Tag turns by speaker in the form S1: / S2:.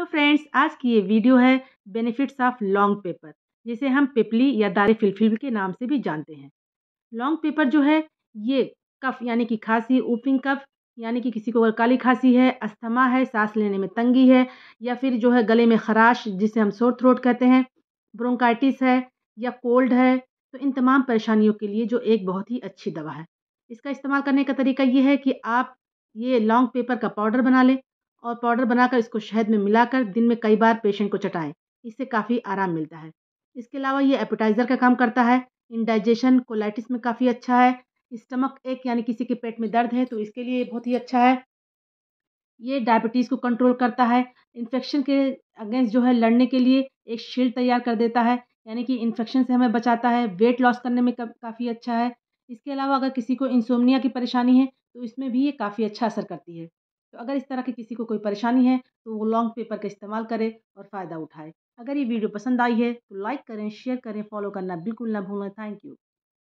S1: hello friends आज की ये वीडियो है बेनिफिट्स ऑफ लॉन्ग पेपर जिसे हम पिपली या दारे फिलफिल के नाम से भी जानते हैं लॉन्ग पेपर जो है ये कफ यानी कि खांसी ऊपिंग कफ यानी कि किसी को अगर काली खांसी है अस्थमा है सांस लेने में तंगी है या फिर जो है गले में खराश जिसे हम सोर थ्रोट कहते हैं ब्रोंकाइटिस है या कोल्ड है तो इन तमाम परेशानियों के लिए जो एक बहुत ही अच्छी दवा है इसका इस्तेमाल करने का तरीका ये है कि आप ये लॉन्ग पेपर का पाउडर बना लें और पाउडर बनाकर इसको शहद में मिलाकर दिन में कई बार पेशेंट को चटाएं इससे काफ़ी आराम मिलता है इसके अलावा ये एपेटाइज़र का काम करता है इनडाइजेशन कोलाइटिस में काफ़ी अच्छा है स्टमक एक यानी किसी के पेट में दर्द है तो इसके लिए बहुत ही अच्छा है ये डायबिटीज़ को कंट्रोल करता है इन्फेक्शन के अगेंस्ट जो है लड़ने के लिए एक शील्ड तैयार कर देता है यानी कि इन्फेक्शन से हमें बचाता है वेट लॉस करने में काफ़ी अच्छा है इसके अलावा अगर किसी को इंसोमनिया की परेशानी है तो इसमें भी ये काफ़ी अच्छा असर करती है तो अगर इस तरह की किसी को कोई परेशानी है तो वो लॉन्ग पेपर का इस्तेमाल करें और फ़ायदा उठाए अगर ये वीडियो पसंद आई है तो लाइक करें शेयर करें फॉलो करना बिल्कुल ना भूलें थैंक यू